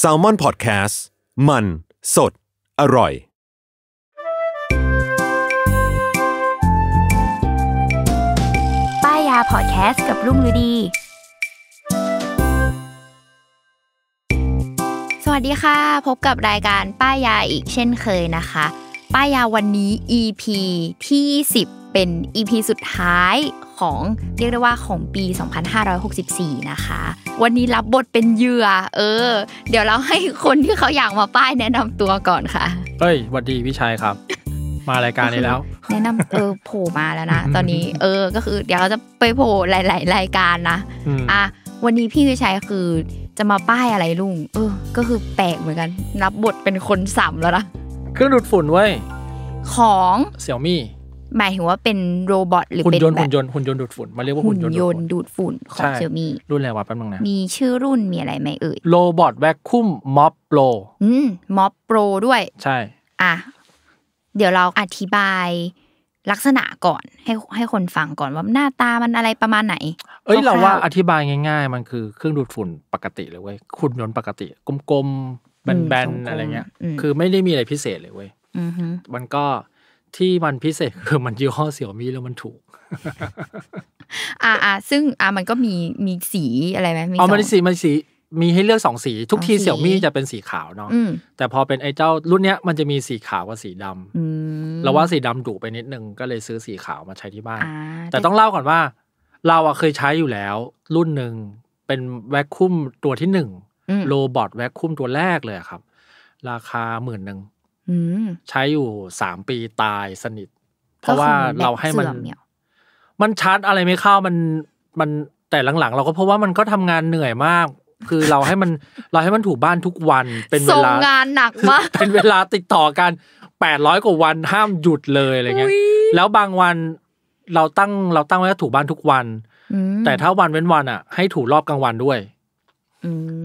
s a l ม o n PODCAST มัน สด อร่อย ป้ายาพอดแคสต์กับรุ่งฤดี สวัสดีค่ะ พบกับรายการป้ายาอีกเช่นเคยนะคะ ป้ายาวันนี้ EP ที่10เป็น EP สุดท้ายของเรียกได้ว่าของปี 2564 นะคะ วันนี้รับบทเป็นเหยื่อ เออ เดี๋ยวเราให้คนที่เขาอยากมาป้ายแนะนำตัวก่อนค่ะ เฮ้ยวัดดีพี่ชายครับ มารายการนี้แล้ว แนะนำเออโผล่มาแล้วนะ ตอนนี้เออ ก็คือ เดี๋ยวเขาจะไปโผล่หลาย ๆ รายการนะ อ่ะ วันนี้พี่วิชัยคือจะมาป้ายอะไรลุง เออ ก็คือแปลกเหมือนกัน รับบทเป็นคนสัมแล้วนะเครื่องดูดฝุ่นเว้ยของเสี่ยวมี่หมายถึงว่าเป็นโรบอทหรือเป็นแบบหุ่นยนต์หุ่นยนต์ดูดฝุ่นมาเรียกว่าหุ่นยนต์ดูดฝุ่นของเซี่ยมี่รุ่นอะไรวะแป๊บนึงนะมีชื่อรุ่นมีอะไรไหมเอ่ยโรบอทแวคคุมม็อบโปรอืมม็อบโปรด้วย ใช่ อ่ะ เดี๋ยวเราอธิบายลักษณะก่อนให้ให้คนฟังก่อนว่าหน้าตามันอะไรประมาณไหน เอ้ยเราว่าอธิบายง่ายๆ มันคือเครื่องดูดฝุ่นปกติเลยเว้ยหุ่นยนต์ปกติกลมๆ แบนๆ อะไรเงี้ย คือไม่ได้มีอะไรพิเศษเลยเว้ยมันก็ที่มันพิเศษคือมันยี่ห้อเสี่ยวมีแล้วมันถูก อ่าอ่ซึ่งอ่ามันก็มีมีสีอะไรไหมอ๋อ มันสีมันสี มีให้เลือกสองสี ทุกทีเสี่ยวมี่จะเป็นสีขาวเนาะแต่พอเป็นไอ้เจ้ารุ่นเนี้ยมันจะมีสีขาวกับสีดำเราว่าสีดำดุไปนิดนึง ก็เลยซื้อสีขาวมาใช้ที่บ้าน แต่ต้องเล่าก่อนว่า เราอะเคยใช้อยู่แล้ว รุ่นหนึ่งเป็นแวคคุ้มตัวที่หนึ่งโรบอทแวคคุ้มตัวแรกเลยครับ ราคาหมื่นหนึ่งใช้อยู่สามปีตายสนิท เพราะว่าเราให้มันมันชาร์จอะไรไม่เข้ามันมันแต่หลังๆ เราก็เพราะว่ามันก็ทำงานเหนื่อยมาก คือเราให้มันเราให้มันถูบ้านทุกวันเป็นเวลางาน หนัก มาก เป็นเวลาติดต่อกันแปดร้อยกว่าวันห้ามหยุดเลยอะไรเงี้ยแล้วบางวันเราตั้งเราตั้งไว้ถูบ้านทุกวันแต่ถ้าวันเว้นวันอ่ะให้ถูรอบกลางวันด้วย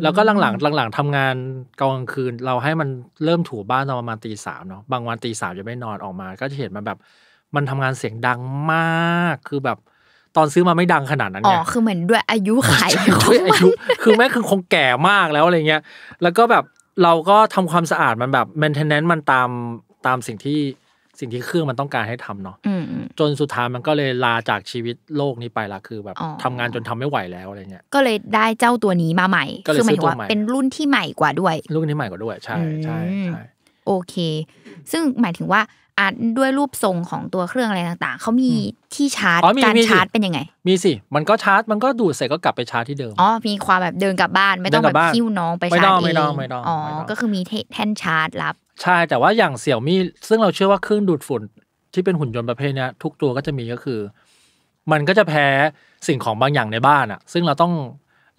แล้วก็หลังๆ หลังๆทำงานกลางคืนเราให้มันเริ่มถูบ้านตอนประมาณตีสามเนาะบางวันตีสามจะไม่นอนออกมา ก็จะเห็นมันแบบมันทำงานเสียงดังมาก คือแบบตอนซื้อมาไม่ดังขนาดนั้นไงอ๋อคือเหมือนด้วยอายุไขด้วยอายุ คือแม่คือคงแก่มากแล้วอะไรเงี้ย แล้วก็แบบเราก็ทำความสะอาดมันแบบแมนเทนแนนซ์มันตามตามสิ่งที่สิ่งที่เครื่องมันต้องการให้ทำเนาะจนสุดท้ายมันก็เลยลาจากชีวิตโลกนี้ไปละคือแบบ ทำงานจนทำไม่ไหวแล้วอะไรเงี้ยก็เลยได้เจ้าตัวนี้มาใหม่คือหมายถึงว่า เป็นรุ่นที่ใหม่กว่าด้วย รุ่นที่ใหม่กว่าด้วยใช่ใช่ใช่โอเค ซึ่งหมายถึงว่าอาจด้วยรูปทรงของตัวเครื่องอะไรต่าง ๆเขามีที่ชาร์จการชาร์จเป็นยังไง มีสิ มันก็ชาร์จ มันก็ดูดเสร็จก็กลับไปชาร์จที่เดิมอ๋อมีความแบบเดินกลับบ้านไม่ต้องแบบคิ้วน้องไปชาร์จเองไม่ต้องไม่ต้องอ๋อก็คือมีแท่นชาร์จรับใช่แต่ว่าอย่างเสี่ยวมี่ซึ่งเราเชื่อว่าเครื่องดูดฝุ่นที่เป็นหุ่นยนต์ประเภทนี้ทุกตัวก็จะมีก็คือ มันก็จะแพ้สิ่งของบางอย่างในบ้านอะซึ่งเราต้อง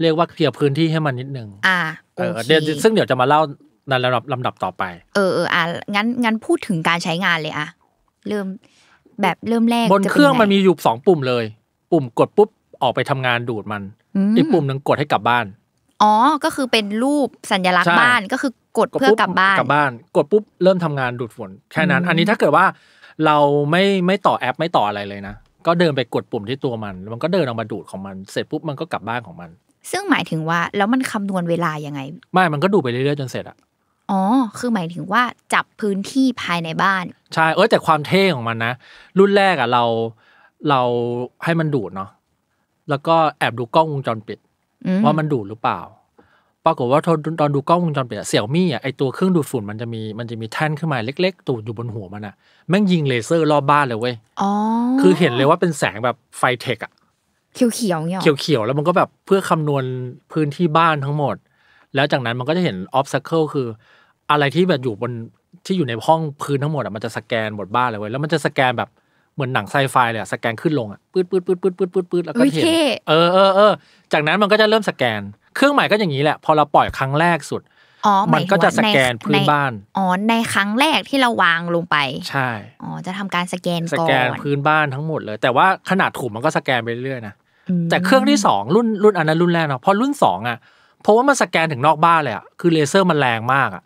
เรียกว่าเคลียร์พื้นที่ให้มันนิดนึงอ่า เอเดี๋ยวซึ่งเดี๋ยวจะมาเล่าในระดับลำดับต่อไป เออเอออ่ะงั้นงั้นพูดถึงการใช้งานเลยอะเริ่มแบบเริ่มแรกบนเครื่องมันมีอยู่สองปุ่มเลย ปุ่มกดปุ๊บออกไปทำงานดูดมันอีกปุ่มหนึ่งกดให้กลับบ้านอ๋อ ก็คือเป็นรูปสัญลักษณ์บ้านก็คือกดเพื่อกลับบ้านกลับบ้านกดปุ๊บ เริ่มทำงานดูดฝุ่นแค่นั้น อันนี้ถ้าเกิดว่าเราไม่ไม่ต่อแอปไม่ต่ออะไรเลยนะก็เดินไปกดปุ่มที่ตัวมัน มันก็เดินออกมาดูดของมันเสร็จปุ๊บมันก็กลับบ้านของมัน ซึ่งหมายถึงว่าแล้วมันคำนวณเวลายังไง ไม่มันก็ดูไปเรื่อยๆจนเสร็จอะอ๋อ คือหมายถึงว่าจับพื้นที่ภายในบ้านใช่เออแต่ความเท่ของมันนะ รุ่นแรกอะเราเราให้มันดูดเนาะแล้วก็แอบดูกล้องวงจรปิดว่ามันดูดหรือเปล่า ปรากฏว่าตอนดูกล้องวงจรปิดเสี่ยวมี่อ่ะไอตัวเครื่องดูดฝุ่นมันจะมีมันจะมีแท่นขึ้นมา เล็กๆ ตูดอยู่บนหัวมันอ่ะ แม่งยิงเลเซอร์รอบบ้านเลยเว้ยคือเห็นเลยว่าเป็นแสงแบบไฟเทคอ่ะ เขียวเขียวเนี่ยเขียวเขียวแล้วมันก็แบบเพื่อคำนวณพื้นที่บ้านทั้งหมด แล้วจากนั้นมันก็จะเห็นออฟซัคเคิลคือ อะไรที่แบบอยู่บนที่อยู่ในห้องพื้นทั้งหมดอ่ะมันจะสแกนหมดบ้านเลยเว้ย แล้วมันจะสแกนแบบเหมือนหนังไซไฟเลยสแกนขึ้นลงอ่ะปื๊ดปื๊ดปื๊ดปื๊ดปื๊ดปื๊ดปืดแล้วก็เห็นเออเออเออจากนั้นมันก็จะเริ่มสแกน เครื่องใหม่ก็อย่างนี้แหละ พอเราปล่อยครั้งแรกสุดมันก็จะสแกนพื้นบ้านอ๋อในครั้งแรกที่เราวางลงไปใช่อ๋อจะทำการสแกนสแกนพื้นบ้านทั้งหมดเลย แต่ว่าขนาดถุงมันก็สแกนไปเรื่อยๆนะแต่เครื่องที่สองรุ่นรุ่นอันนั้นรุ่นแรกเนาะพอรุ่นสองอ่ะเพราะว่ามันสแกนถึงนอกบ้านเลยอ่ะคือเลเซอร์มันแรงมากอ่ะ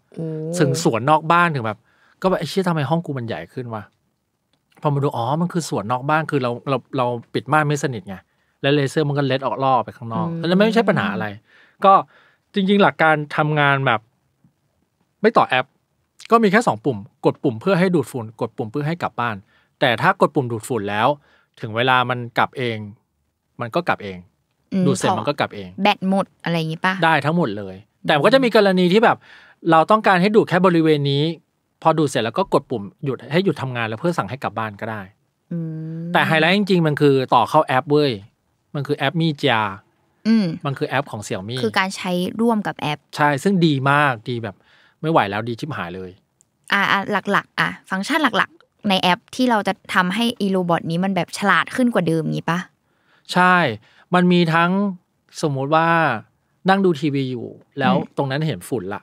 ถึงสวนนอกบ้านถึงแบบ ก็แบบไอ้เชี่ยทำไมห้องกูมันใหญ่ขึ้นวะพอมาดูอ๋อมันคือส่วนนอกบ้านคือเราเราเราปิดม่านไม่สนิทไงแล้วเลเซอร์มันก็เล็ดออกล่อไปข้างนอกแล้วไม่ใช่ปัญหาอะไร ก็จริงๆหลักการทำงานแบบ ไม่ต่อแอป ก็มีแค่สองปุ่มกดปุ่มเพื่อให้ดูดฝุ่น กดปุ่มเพื่อให้กลับบ้าน แต่ถ้ากดปุ่มดูดฝุ่นแล้ว ถึงเวลามันกลับเอง มันก็กลับเอง ดูดเสร็จมันก็กลับเอง แบตหมดอะไรอย่างนี้ป่ะได้ทั้งหมดเลย แต่ก็จะมีกรณีที่แบบ เราต้องการให้ดูดแค่บริเวณนี้พอดูเสร็จแล้วก็กดปุ่มหยุดให้หยุดทำงานแล้วเพื่อสั่งให้กลับบ้านก็ได้แต่ไฮไลท์จริงๆมันคือต่อเข้าแอปเว้ย มันคือแอปมีจามันคือแอปของเสี่ยวมี่คือการใช้ร่วมกับแอป ใช่ซึ่งดีมากดีแบบไม่ไหวแล้วดีชิบหายเลย อ่าหลัก ๆ อ่ะฟังก์ชันหลักๆ ในแอปที่เราจะทำให้อีโรบอทนี้มันแบบฉลาดขึ้นกว่าเดิมงี้ปะใช่ มันมีทั้งสมมุติว่านั่งดูทีวีอยู่ แล้วตรงนั้นเห็นฝุ่นละ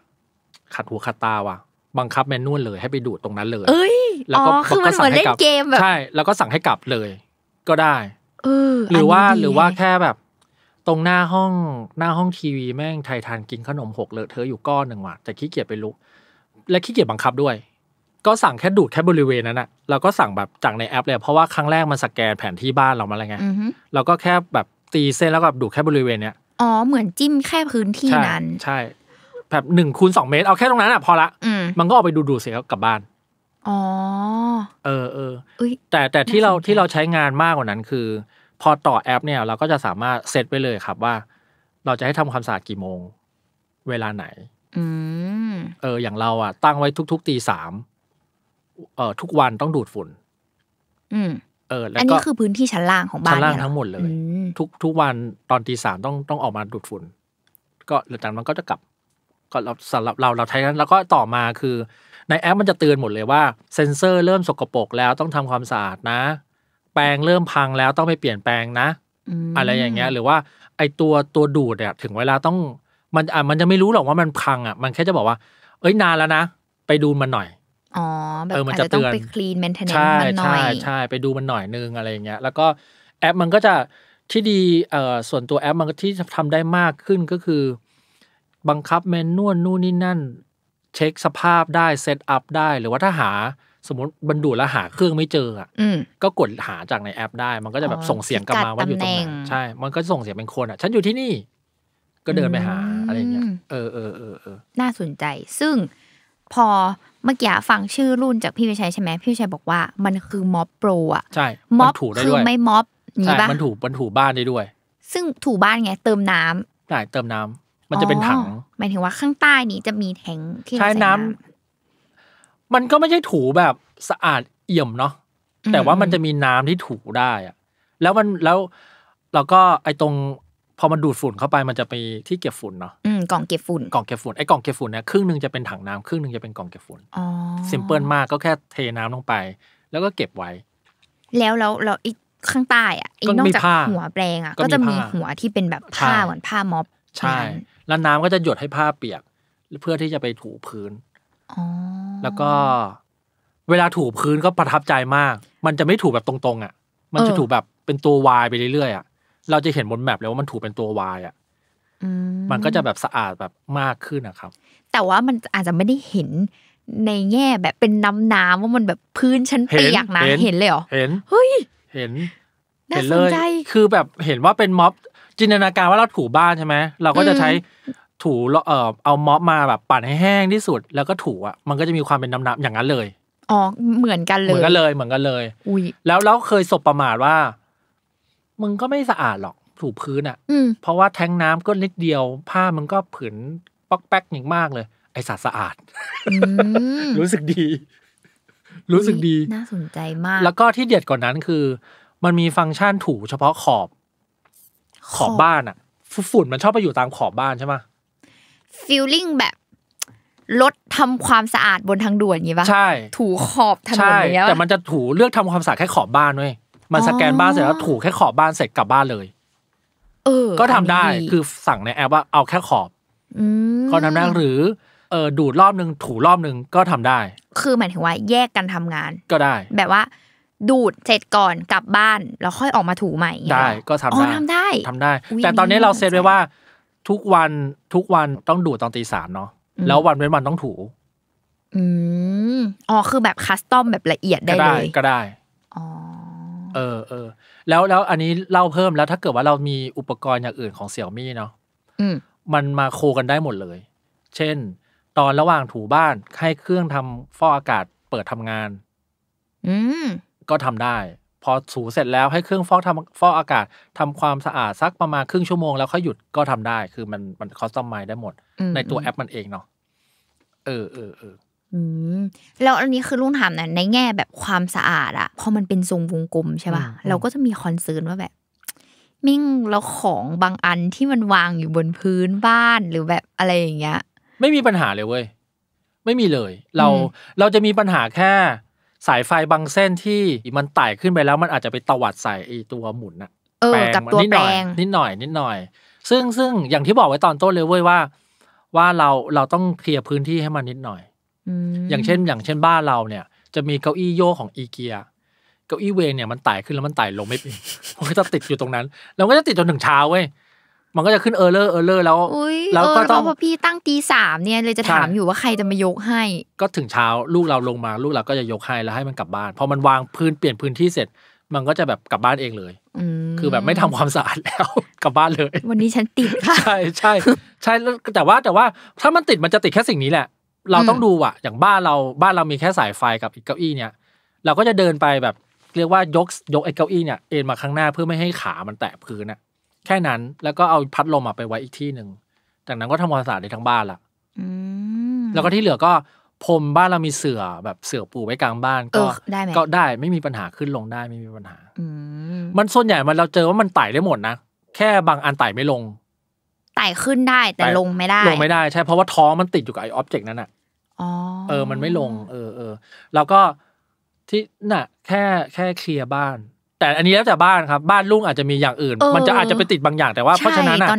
ขัดหูขัดตาว่ะบังคับแมนนวลเลยให้ไปดูดตรงนั้นเลย เอ้ยแล้วก็คือมันเหมือนเล่นเกม แบบ ใช่ แล้วก็สั่งให้กลับเลย ก็ได้ เออหรือว่า หรือว่าแค่แบบ ตรงหน้าห้อง หน้าห้องทีวีแม่งไทยทานกินขนมหกเลอะเธออยู่ก้อนหนึ่งว่ะแต่ขี้เกียจไปลุก และขี้เกียจบังคับด้วย ก็สั่งแค่ดูดแค่บริเวณนั้นอะเราก็สั่งแบบ จากในแอปเลย เพราะว่าครั้งแรกมันสแกนแผนที่บ้านเรามาอะไรเงี้ยเราก็แค่แบบตีเส้นแล้วก็ดูดแค่บริเวณเนี้ย อ๋อ เหมือนจิ้มแค่พื้นที่นั้น ใช่แบบหนึ่งคูณสองเมตรเอาแค่ตรงนั้นอ่ะ พอละมันก็ออกไปดูดูเสียกลับบ้านอ๋อเออเออแต่แต่ที่เราที่เราใช้งานมากกว่านั้น คือ พอต่อแอป เนี่ย เราก็จะสามารถ เซตไปเลยครับว่า เราจะให้ทำความสะอาดกี่โมงเวลาไหนเออ อย่างเราอ่ะตั้งไว้ทุกๆตีสามเออทุกวันต้องดูดฝุ่นอเออ แล้วก็อันนี้คือพื้นที่ชั้นล่างของบ้านชั้นล่างทั้งหมดเลยทุกทุกวันตอนตีสามต้องต้องออกมาดูดฝุ่นก็หลังจากนั้นก็จะกลับก็เราสำหรับเราเราใช้นั้น แล้วก็ต่อมาคือในแอปมันจะเตือนหมดเลยว่า เซ็นเซอร์ เริ่มสกปรกแล้วต้องทำความสะอาดนะ แปลงเริ่มพังแล้วต้องไปเปลี่ยนแปลงนะอะไรอย่างเงี้ย หรือว่า ไอตัวตัวดูดเนี่ยถึงเวลาต้องมันอ่ะมันจะไม่รู้หรอกว่ามันพังอ่ะมันแค่จะบอกว่า เอ้ยนานแล้วนะ ไปดูมันหน่อยอ๋อแบบอาจจะต้องไปคลีนเมนเทนเนนซ์มันหน่อยใช่ใช่ไปดูมันหน่อยนึง อะไรอย่างเงี้ย แล้วก็แอปมันก็จะที่ดีเอ่อส่วนตัวแอปมันที่ทำได้มากขึ้นก็คือบังคับแมนนวลนู่นนี่นั่น เช็คสภาพได้เซตอัพได้หรือว่าถ้าหาสมมติบรรดุแล้วหาเครื่องไม่เจออ่ะก็กดหาจากในแอปได้ มันก็จะแบบส่งเสียงกลับมาว่าอยู่ตรงไหนใช่ มันก็ส่งเสียงเป็นคนอ่ะฉันอยู่ที่นี่ ก็เดินไปหาอะไรเงี้ยเออเออเออเออน่าสนใจ ซึ่งพอเมื่อกี้ฟังชื่อรุ่นจากพี่วิชัยใช่ไหมพี่วิชัยบอกว่ามันคือม็อบโปรอ่ะใช่ ม็อบถูได้ด้วยไม่ม็อบนี่ปะมันถูมันถูบ้านได้ด้วย ซึ่งถูบ้านไงเติมน้ำใช่เติมน้ำมันจะเป็นถัง หมายถึงว่าข้างใต้นี้จะมีแทงที่ใช้น้ำ มันก็ไม่ใช่ถูแบบสะอาดเอี่ยมเนาะ แต่ว่ามันจะมีน้ำที่ถูได้อะแล้วมันแล้วเราก็ไอตรงพอมันดูดฝุ่นเข้าไป มันจะไปที่เก็บฝุ่นเนาะกล่องเก็บฝุ่น กล่องเก็บฝุ่นไอ้กล่องเก็บฝุ่นเนี่ยครึ่งหนึ่งจะเป็นถังน้ำ ครึ่งหนึ่งจะเป็นกล่องเก็บฝุ่นอซิมเพิลมากก็แค่เทน้ำลงไป แล้วก็เก็บไว้ แล้วแล้วเราไอข้างใต้ อ่ะอีนอกจากหัวแปลงอ่ะก็จะมีหัวที่เป็นแบบผ้าเหมือนผ้าม็อบใช่แล้วน้ำก็จะหยดให้ผ้าเปียก เพื่อที่จะไปถูพื้นแล้วก็เวลาถูพื้นก็ประทับใจมาก มันจะไม่ถูแบบตรงๆอ่ะมันจะถูแบบเป็นตัววายไปเรื่อยๆอ่ะเราจะเห็นบนแมปเลยว่ามันถูเป็นตัววายอ่ะมันก็จะแบบสะอาดแบบมากขึ้นนะครับ แต่ว่ามันอาจจะไม่ได้เห็นในแง่แบบเป็นน้ำน้ำว่ามันแบบพื้นชั้นเปียกนะเห็นเลย เหรอเห็นเฮ้ยเห็น เห็นเลย คือแบบเห็นว่าเป็นม็อบจินตนาการว่าเราถูบ้านใช่ไหมเราก็จะใช้ถูเอ่อเอาม็อบมาแบบปั่นให้แห้งที่สุด แล้วก็ถูอ่ะมันก็จะมีความเป็นน้ำๆอย่างนั้นเลยอ๋อ เหมือนกันเลยเหมือนกันเลย เหมือนกันเลยอุ้ยแล้วเราเคยสบประมาทว่ามึงก็ไม่สะอาดหรอก ถูพื้นอ่ะเพราะว่าแทงน้ำก็นิดเดียว ผ้ามันก็ผืนป๊อกแป๊กอย่างมากเลย ไอสัตว์สะอาดรู้สึกดี รู้สึกดีน่าสนใจมาก แล้วก็ที่เด็ดกว่านั้นคือ มันมีฟังก์ชันถูเฉพาะขอบขอบบ้านอ่ะฝุ่นมันชอบไปอยู่ตามขอบบ้านใช่ไหมฟีลลิ่งแบบรถทำความสะอาดบนทางด่วนอย่างนี้ป่ะใช่ถูขอบถนน่เี้ยแต่มันจะถูเลือกทำความสะอาดแค่ขอบบ้านเว้ยมันสแกนบ้านเสร็จแล้ว ถูแค่ขอบบ้านเสร็จกลับบ้านเลย เออ ก็ทำได้ คือสั่งในแอปว่าเอาแค่ขอบก็ทำได้หรือ เออดูดรอบนึงถูรอบนึงก็ทำได้ คือหมายถึงว่าแยกกันทำงาน ก็ได้แบบว่าดูดเสร็จก่อนกลับบ้าน แล้วค่อยออกมาถูใหม่ ได้ ก็ทำได้ทำได้ทำได้ แต่ตอนนี้เราเซตไว้ว่า ทุกวันทุกวันต้องดูดตอนตีสามเนาะแล้ววันเว้นวันต้องถูอืมอ๋อ คือแบบคัสตอมแบบละเอียดได้เลยก็ได้ อ๋อ เออ เออแล้วแล้วอันนี้เล่าเพิ่มแล้วถ้าเกิดว่าเรามีอุปกรณ์อย่างอื่นของเสี่ยวมี่เนาะมันมาโคกันได้หมดเลย เช่น ตอนระหว่างถูบ้านให้เครื่องทำฟอกอากาศเปิดทำงาน อืมก็ทำได้ พอสูเสร็จแล้วให้เครื่องฟอกทำฟอกอากาศ ทำความสะอาดสักประมาณครึ่งชั่วโมงแล้วค่อยหยุดก็ทำได้ คือมันมันคอสตอมไมได้หมด ในตัวแอปมันเองเนาะเออเออเออแล้วอันนี้คือรุ่นถามนะในแง่แบบความสะอาดอะพอมันเป็นทรงวงกลมใช่ป่ะเราก็จะมีคอนเซิร์นว่าแบบ มิ่งแล้วของบางอันที่มันวางอยู่บนพื้นบ้านหรือแบบอะไรอย่างเงี้ย ไม่มีปัญหาเลยเว้ยไม่มีเลย เราเราจะมีปัญหาแค่สายไฟบางเส้นที่มันไต่ขึ้นไปแล้วมันอาจจะไปตวัดใส่ไอตัวหมุนอะปลงกับตัวแปลงนิดหน่อย นิดหน่อย ซึ่งซึ่งอย่างที่บอกไว้ตอนต้นเลยเว้ยว่าว่าเราเราต้องเคลียร์พื้นที่ให้มันนิดหน่อยอย่างเช่นอย่างเช่นบ้านเราเนี่ยจะมีเก้าอี้โยกของอีเกีย เก้าอี้เวงเนี่ยมันไต่ขึ้นแล้วมันไต่ลงไม่เป็นมันก็จะติดอยู่ตรงนั้นแล้วก็จะติดจนถึงเช้าเว้ยมันก็จะขึ้นเออร์เลอร์เออร์เลอร์แล้วแล้วก็ต้องพอพี่ตั้งตีสามเนี่ยเลยจะถามอยู่ว่าใครจะมายกให้ ก็ถึงเช้าลูกเราลงมาลูกเราก็จะยกให้แล้วให้มันกลับบ้านพอมันวางพื้นเปลี่ยนพื้นที่เสร็จมันก็จะแบบกลับบ้านเองเลยคือแบบไม่ทำความสะอาดแล้วกลับบ้านเลย วันนี้ฉันติดค่ะใช่ใช่ใช่แต่ว่าแต่ว่าถ้ามันติดมันจะติดแค่สิ่งนี้แหละ เราต้องดูอ่ะอย่างบ้านเราบ้านเรามีแค่สายไฟกับอีกเก้าอี้เนี่ยเราก็จะเดินไปแบบเรียกว่ายกยกไอ้เก้าอี้เนี่ยเอ็นมาข้างหน้าเพื่อไม่ให้ขามันแตะพื้นอ่ะแค่นั้น แล้วก็เอาพัดลมอไปไว้อีกที่หนึ่งจากนั้นก็ทำความสะอาดในทั้งบ้านละแล้วก็ที่เหลือก็พรมบ้านเรามีเสือแบบเสือปูไว้กลางบ้าน ก็ได้ก็ได้ไม่มีปัญหาขึ้นลงได้ไม่มีปัญหาอมันส่วนใหญ่มันเราเจอว่ามันไต่ได้หมดนะแค่บางอันไต่ ไม่ลง ไต่ขึ้นได้ แต่ลงไม่ได้ ลงไม่ได้ ใช่ เพราะว่าท้องมันติดอยู่กับไอ้ออบเจกต์นั้นอ่ะเออมันไม่ลง เออเออแล้วก็ที่น่ะ แค่แค่เคลียร์บ้านแต่อันนี้แล้วแต่บ้านครับบ้านลุงอาจจะมีอย่างอื่น มันจะอาจจะไปติดบางอย่าง แต่ว่าเพราะฉะนั้นอ่ะ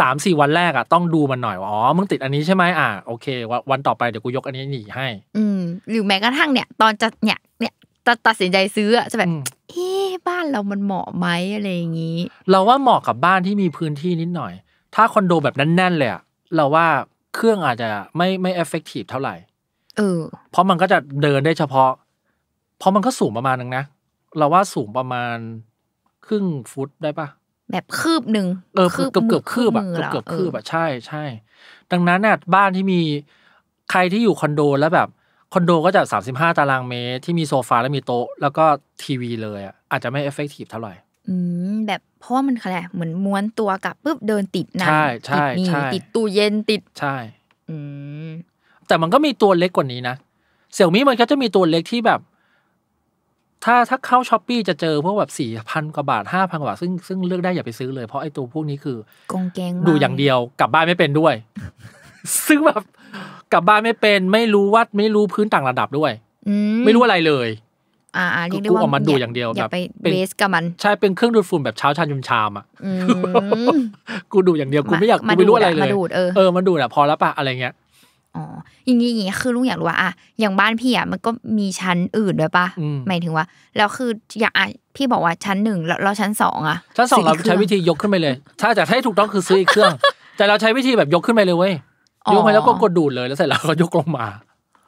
สามสี่วันแรกอ่ะต้องดูมันหน่อยอ๋อมึงติดอันนี้ใช่ไหมอ่ะโอเค วันต่อไปเดี๋ยวกูยกอันนี้หนีให้ อืมหรือแม้กระทั่งเนี่ย ตอนจะเนี่ยเนี่ยจะตัดสินใจซื้ออ่ะจะแบบเอ๊บ้านเรามันเหมาะไหมอะไรอย่างนี้เราว่าเหมาะกับบ้านที่มีพื้นที่นิดหน่อย ถ้าคอนโดแบบนั้นแน่นเลยอ่ะเราว่าเครื่องอาจจะไม่ไม่เอฟเฟกตีฟเท่าไหร่เออเพราะมันก็จะเดินได้เฉพาะ เพราะมันก็สูงประมาณนึงนะเราว่าสูงประมาณครึ่งฟุตได้ปะแบบคืบหนึ่งเออเกือบเกือบคืบอะเกือบเกือบคืบอะใช่ใช่ดังนั้นเนี่ยบ้านที่มีใครที่อยู่คอนโด แล้วแบบ คอนโดก็จะสามสิบห้าตารางเมตรที่มีโซฟาและมีโต๊ะ แล้วก็ทีวีเลยอ่ะอาจจะไม่เอฟเฟกตีฟเท่าไหร่อืม แบบเพราะมันอะไรเหมือนม้วนตัวกลับปุ๊บเดินติดน้ำติดนี่ติดตู้เย็นติดใช่ อืมแต่มันก็มีตัวเล็กกว่านี้นะเสี่ยวมี่มันก็จะมีตัวเล็กที่แบบถ้าถ้าเข้าช้อปปี้จะเจอพวกแบบสี่พันกว่าบาทห้าพันกว่าบาทซึ่งซึ่งเลือกได้อย่าไปซื้อเลย เพราะไอตัวพวกนี้คือ กงแกงดูอย่างเดียว กลับบ้านไม่เป็นด้วย ซึ่งแบบกลับบ้านไม่เป็นไม่รู้วัด ไม่รู้พื้นต่างระดับด้วยไม่รู้อะไรเลย อ่าเรียกได้ว่าออกมาดูอย่างเดียวแบบเป็นเสกับมัน ใช่เป็นเครื่องดูดฝุ่นแบบเช้าชานยุมชามอ่ะกูดูอย่างเดียวกูไม่อยากกูไม่รู้อะไรเลย เออมาดูอ่ะพอแล้วปะอะไรเงี้ยอ๋ออย่างนี้อย่างนี้คือลุงอยากรู้ว่าอะอย่างบ้านพี่อะมันก็มีชั้นอื่นด้วยปะหมายถึงว่า แล้วคืออย่างพี่บอกว่าชั้นหนึ่งแล้วชั้นสองอะชั้นสองเราใช้วิธียกขึ้นไปเลย ถ้าจะให้ถูกต้องคือซื้ออีกเครื่อง แต่เราใช้วิธีแบบยกขึ้นไปเลยเว้ยยกไปแล้วก็กดดูดเลยแล้วเสร็จแล้วก็ยกลงมา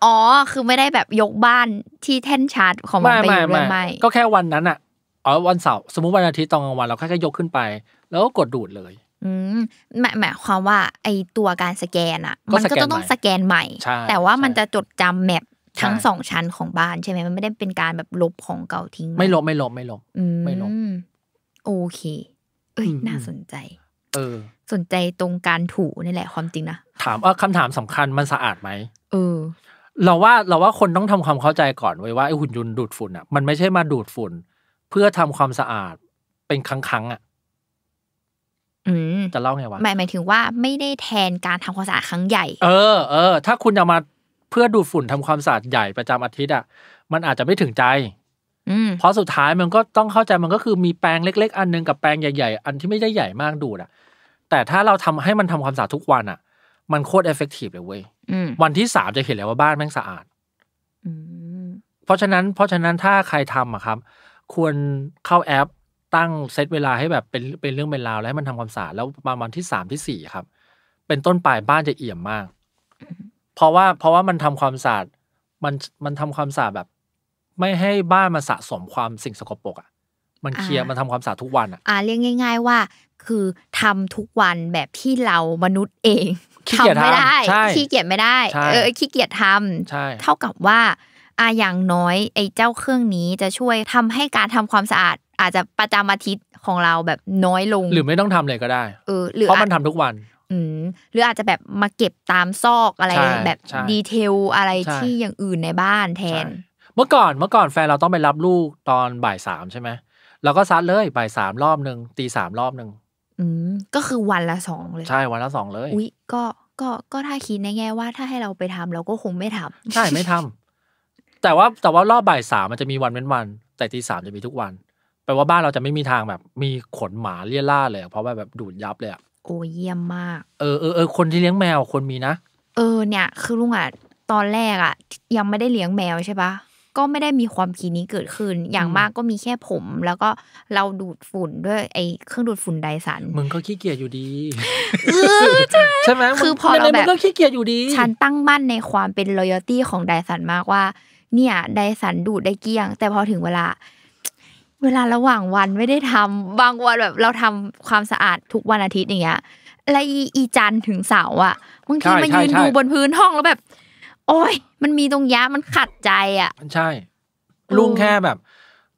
อ๋อคือไม่ได้แบบยกบ้านที่แท่นชาร์จของมันไปอย่ยไม่ก็แค่วันนั้นอ่ะ อ๋อวันเสาร์สมมุติวันอาทิตย์ตอนกลางวันเราแค่ยกขึ้นไป แล้วก็กดดูดเลยอืมหมายหมายความว่าไอตัวการสแกนอ่ะ มันก็ต้องสแกนใหม่แต่ว่ามันจะจดจำแมปทั้งสองชั้น ของบ้าน ใช่ไหมมันไม่ได้เป็นการแบบลบของเก่าทิ้ง ไม่ลบไม่ลบไม่ลบไม่ลบโอเค เอ้ยน่าสนใจเออสนใจตรงการถูนี่แหละความจริงนะถามว่าคำถามสำคัญมันสะอาดไหมเออเราว่าเราว่าคนต้องทำความเข้าใจก่อนไว้ว่าไอหุ่นยนต์ดูดฝุ่นอ่ะ มันไม่ใช่มาดูดฝุ่นเพื่อทำความสะอาดเป็นครั้งๆอ่ะจะเล่าไงวะหมายหมายถึงว่าไม่ได้แทนการทำความสะอาดครั้งใหญ่ เออ เออ ถ้าคุณจะมาเพื่อดูดฝุ่นทำความสะอาดใหญ่ประจำอาทิตย์อ่ะมันอาจจะไม่ถึงใจ อืเพราะสุดท้ายมันก็ต้องเข้าใจมันก็คือมีแปรงเล็กๆ อันนึงกับแปรงใหญ่ ๆ อันที่ไม่ได้ใหญ่มากดูดอ่ะ แต่ถ้าเราทำให้มันทำความสะอาดทุกวันอ่ะมันโคตรเอฟเฟกตีฟเลยเว้ยวันที่สามจะเห็นแล้วว่าบ้านแม่งสะอาดเพราะฉะนั้นเพราะฉะนั้นถ้าใครทำอ่ะครับ ควรเข้าแอปตั้งเซตเวลาให้แบบเป็นเป็นเรื่องเป็นราว แล้วให้มันทำความสะอาดแล้วประมาณวันที่สามที่สี่ครับ เป็นต้นไปบ้านจะเอี่ยมมาก เพราะว่าเพราะว่ามันทำความสะอาดมันมันทำความสะอาดแบบ ไม่ให้บ้านมาสะสมความสิ่งสกปรกอ่ะมันเคลียร์มันทำความสะอาดทุกวันอ่ะ อ่าเรียกง่าย ๆว่า คือทำทุกวันแบบที่เรามนุษย์เองทำไม่ได้ขี้เกียจไม่ได้ เออขี้เกียจทำเท่ากับว่าอาอย่างน้อยไอ้เจ้าเครื่องนี้จะช่วยทำให้การทำความสะอาดอาจจะประจำอาทิตย์ของเราแบบน้อยลงหรือไม่ต้องทำเลยก็ได้เออหรือเพราะมันทำทุกวัน อืม หรืออาจจะแบบมาเก็บตามซอกอะไรแบบดีเทล อะไรที่อย่างอื่นในบ้านแทน เมื่อก่อนเมื่อก่อนแฟนเราต้องไปรับลูกตอนบ่ายสามใช่ไหมเราก็ซัดเลยบ่ายสามรอบหนึ่งตีสามรอบหนึ่งอืมก็คือวันละสองเลยใช่วันละสองเลยอุ้ยก็ก็ก็ถ้าคิดในแง่ว่า ถ้าให้เราไปทำเราก็คงไม่ทำ ใช่ไม่ทำ แต่ว่าแต่ว่ารอบบ่ายสามมันจะมีวันเว้นวัน แต่ตีสามจะมีทุกวันแปลว่าบ้านเราจะไม่มีทางแบบมีขนหมาเลี้ยล่าเลย เพราะว่าแบบดูดยับเลยอะโอ้เยี่ยมมากเออเออเออคนที่เลี้ยงแมวคนมีนะเออ เนี่ย คือลุงอะตอนแรกอะยังไม่ได้เลี้ยงแมวใช่ปะก็ไม่ได้มีความคิดนี้เกิดขึ้น อย่างมากก็มีแค่ผม แล้วก็เราดูดฝุ่นด้วยไอ้เครื่องดูดฝุ่นไดสันมึงก็ขี้เกียจอยู่ดีใช่ไหมคือพอเราแบบก็ขี้เกียจอยู่ดี ฉันตั้งมั่นในความเป็นรอยัลตี้ของไดสันมากว่าเนี่ยไดสันดูดได้เกี้ยง แต่พอถึงเวลาเวลาระหว่างวันไม่ได้ทำบางวันแบบเราทำความสะอาดทุกวันอาทิตย์อย่างเงี้ยแล้อีจันถึงเสาอ่ะบางทีมายืนดูบนพื้นห้องแล้วแบบ โอ้ยมันมีตรงยะมันขัดใจอ่ะใช่ลุงแค่แบบ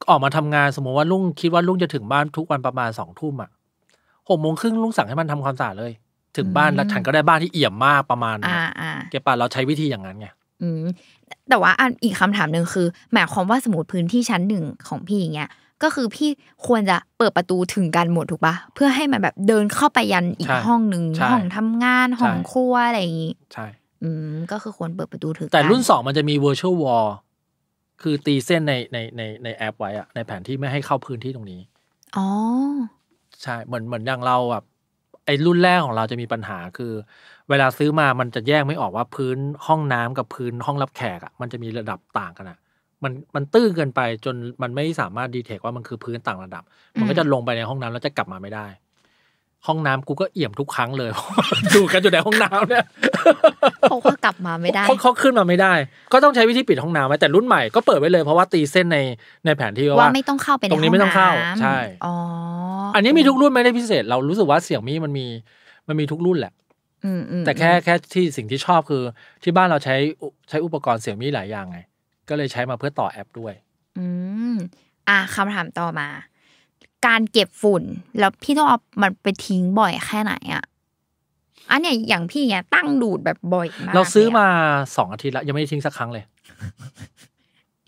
ออกมาทำงานสมมติว่าลุงคิดว่าลุงจะถึงบ้านทุกวันประมาณสองทุ่มอ่ะหกโมงครึ่งลุงสั่งให้มันทำความสะอาดเลย ถึงบ้านแล้วฉันก็ได้บ้านที่เอี่ยมมากประมาณเก็บป่าเราใช้วิธีอย่างนั้นไงแต่ว่าอันอีกคำถามหนึ่งคือหมายความว่าสมมติพื้นที่ชั้นหนึ่งของพี่อย่างเงี้ยก็คือพี่ควรจะเปิดประตูถึงกันหมดถูกปะเพื่อให้มันแบบเดินเข้าไปยันอีกห้องหนึ่งห้องทำงานห้องครัวอะไรอย่างงี้ ใช่ อืม ก็คือควรเปิดประตูถึงแต่รุ่นสองมันจะมี virtual wall คือตีเส้นในในในในแอปไว้อะในแผนที่ไม่ให้เข้าพื้นที่ตรงนี้ อ๋อ ใช่เหมือนเหมือนอย่างเราแบบไอ้รุ่นแรกของเราจะมีปัญหาคือ เวลาซื้อมามันจะแยกไม่ออกว่าพื้นห้องน้ำกับพื้นห้องรับแขกอะมันจะมีระดับต่างกันอะมันมันตื้อเกินไปจนมันไม่สามารถดีเทคว่ามันคือพื้นต่างระดับ มันก็จะลงไปในห้องน้ำแล้วจะกลับมาไม่ได้ ห้องน้ำกูก็เอี่ยมทุกครั้งเลยดูกันอยู่ในห้องน้ำเนี่ยเขาก็กลับมาไม่ได้เขาขึ้นมาไม่ได้ ก็ต้องใช้วิธีปิดห้องน้ำไว้แต่รุ่นใหม่ก็เปิดไว้เลยเพราะว่าตีเส้นในในแผนที่ว่าไม่ต้องเข้าไปตรงนี้ไม่ต้องเข้า ใช่อ๋ออันนี้มีทุกรุ่นไม่ได้พิเศษ เรารู้สึกว่าเสียงมีมันมีมันมีทุกรุ่นแหละแต่แค่แค่ที่สิ่งที่ชอบคือ ที่บ้านเราใช้ใช้อุปกรณ์เสียงมีหลายอย่างไงก็เลยใช้มาเพื่อต่อแอปด้วย อืม อ่ะคำถามต่อมา การเก็บฝุ่น แล้วพี่ต้องเอา มันไปทิ้งบ่อยแค่ไหนอ่ะอันเนี้ยอย่างพี่เนี้ยตั้งดูดแบบบ่อยมากเราซื้อมาสองอาทิตย์แล้วยังไม่ได้ทิ้งสักครั้งเลย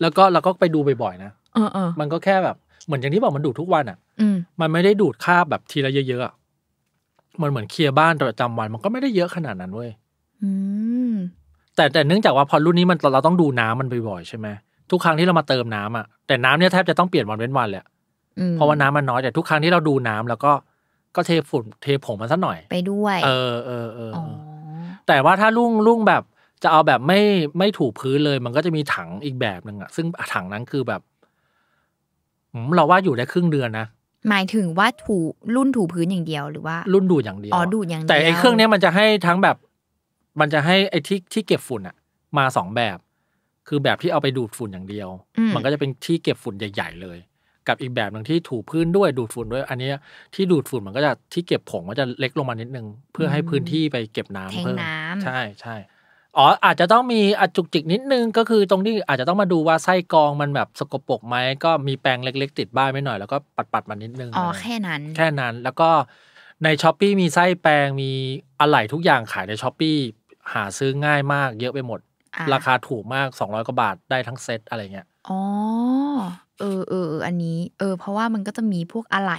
แล้วก็เราก็ไปดูบ่อยๆนะเออเออ มันก็แค่แบบ เหมือนอย่างที่บอกมันดูดทุกวันอ่ะมันไม่ได้ดูดคาบแบบทีละเยอะๆมันเหมือนเคลียร์บ้านประจำวัน มันก็ไม่ได้เยอะขนาดนั้นเว้ยแต่แต่เนื่องจากว่าพอรุ่นนี้มันเราต้องดูน้ำมันบ่อยๆใช่ไหมทุกครั้งที่เรามาเติมน้ำอ่ะแต่น้ำเนี่ยแทบจะต้องเปลี่ยนวันเว้นวันเลยเพราะว่าน้ำมันน้อยแต่ทุกครั้งที่เราดูน้ำแล้วก็ ก็เทฝุ่น เทผงมันสักหน่อยไปด้วย เออเออเออแต่ว่าถ้าลุ่งลุ่งแบบ จะเอาแบบไม่ไม่ถูพื้นเลย มันก็จะมีถังอีกแบบหนึ่งอ่ะ ซึ่งถังนั้นคือแบบเราว่าอยู่ได้ครึ่งเดือนนะ หมายถึงว่าถูรุ่นถูพื้นอย่างเดียวหรือว่ารุ่นดูดอย่างเดียวอ๋อดูดอย่างเดียวแต่ไอ้เครื่องนี้มันจะให้ทั้งแบบมันจะให้ไอ้ที่ที่เก็บฝุ่นอะมาสองแบบ คือแบบที่เอาไปดูดฝุ่นอย่างเดียว มันก็จะเป็นที่เก็บฝุ่นใหญ่ๆเลย กับอีกแบบหนึ่งที่ถูพื้นด้วยดูดฝุ่นด้วยอันนี้ที่ดูดฝุ่นมันก็จะที่เก็บผงมันจะเล็กลงมานิดนึง เพื่อให้พื้นที่ไปเก็บน้ำเพิ่มใช่ใช่อ๋ออาจจะต้องมีอจุกจิกนิดนึง ก็คือตรงที่อาจจะต้องมาดูว่าไส้กองมันแบบสกปรกไหมก็มีแปรงเล็กๆ ติดบ้านไม่หน่อยแล้วก็ปัดปัดมานิดนึงอ๋อแค่นั้น แค่นั้นแล้วก็ในช้อปปีมีไส้แปรงมีอะไหล่ทุกอย่างขายในช้อปปีหาซื้อง่ายมากเยอะไปหมด ราคาถูกมากสองร้อยกว่าบาทได้ทั้งเซตอะไรเงี้ยอ๋อเออเอออันนี้ เออ เพราะว่ามันก็จะมีพวกอะไร